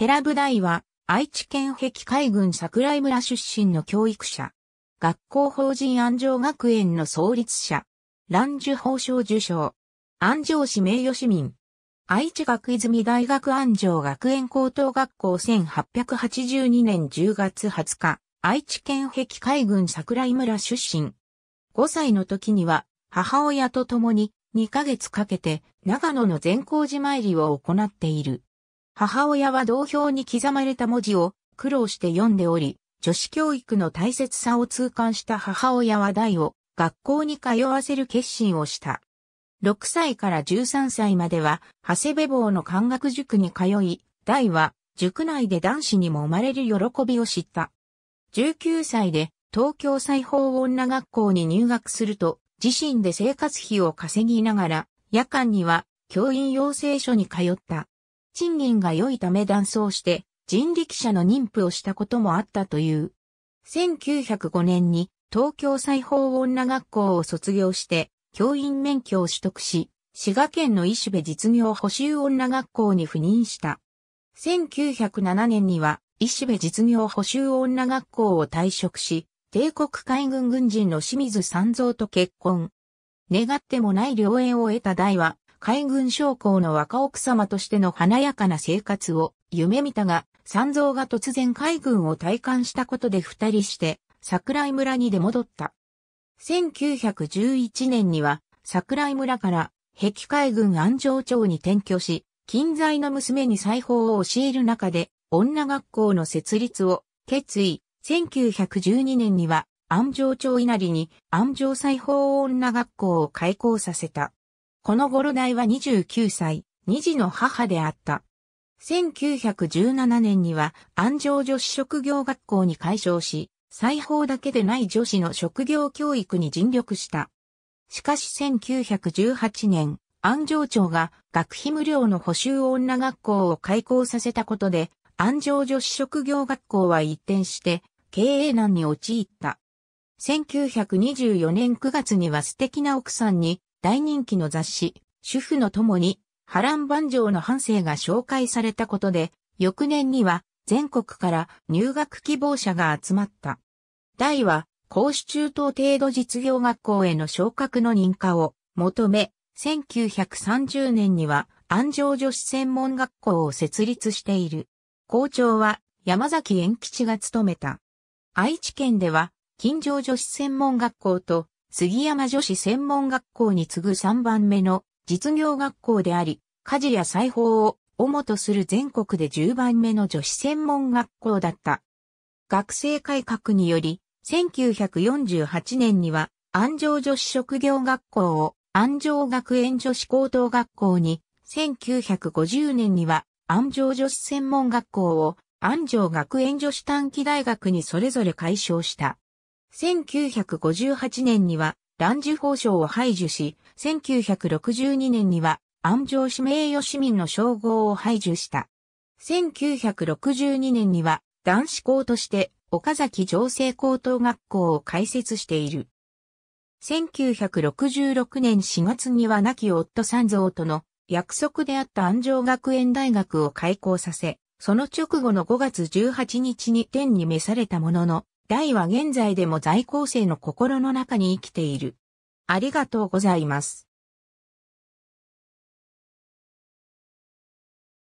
寺部大は愛知県碧海郡桜井村出身の教育者。学校法人安城学園の創立者。蘭寿法賞受賞。安城市名誉市民。愛知学泉大学安城学園高等学校1882年10月20日。愛知県碧海郡桜井村出身。5歳の時には母親と共に2ヶ月かけて長野の善光寺参りを行っている。母親は同票に刻まれた文字を苦労して読んでおり、女子教育の大切さを痛感した母親は大を学校に通わせる決心をした。6歳から13歳までは、長谷部坊の漢学塾に通い、大は塾内で男子にも生まれる喜びを知った。19歳で東京裁縫女学校に入学すると、自身で生活費を稼ぎながら、夜間には教員養成所に通った。賃金が良いため断層して人力車の妊婦をしたこともあったという。1905年に東京裁縫女学校を卒業して教員免許を取得し、滋賀県の石部実業補修女学校に赴任した。1907年には石部実業補修女学校を退職し、帝国海軍軍人の清水三蔵と結婚。願ってもない良縁を得た大は、海軍将校の若奥様としての華やかな生活を夢見たが、三蔵が突然海軍を退官したことで二人して、桜井村に出戻った。1911年には、桜井村から、壁海軍安城町に転居し、近在の娘に裁縫を教える中で、女学校の設立を決意。1912年には、安城町稲荷に安城裁縫女学校を開校させた。この頃代は29歳、二児の母であった。1917年には安城女子職業学校に改称し、裁縫だけでない女子の職業教育に尽力した。しかし1918年、安城町が学費無料の補修女学校を開校させたことで、安城女子職業学校は一転して経営難に陥った。1924年9月には素敵な奥さんに大人気の雑誌、主婦の共に波乱万丈の半生が紹介されたことで、翌年には全国から入学希望者が集まった。大は、公師中等程度実業学校への昇格の認可を求め、1930年には安城女子専門学校を設立している。校長は山崎円吉が務めた。愛知県では、近城女子専門学校と杉山女子専門学校に次ぐ3番目の実業学校であり、家事や裁縫を主とする全国で10番目の女子専門学校だった。学生改革により、1948年には安城女子職業学校を安城学園女子高等学校に、1950年には安城女子専門学校を安城学園女子短期大学にそれぞれ解消した。1958年には、男受法賞を排除し、1962年には、安城市名誉市民の称号を排除した。1962年には、男子校として、岡崎情勢高等学校を開設している。1966年4月には亡き夫三蔵との約束であった安城学園大学を開校させ、その直後の5月18日に天に召されたものの、大は現在でも在校生の心の中に生きている。ありがとうございます。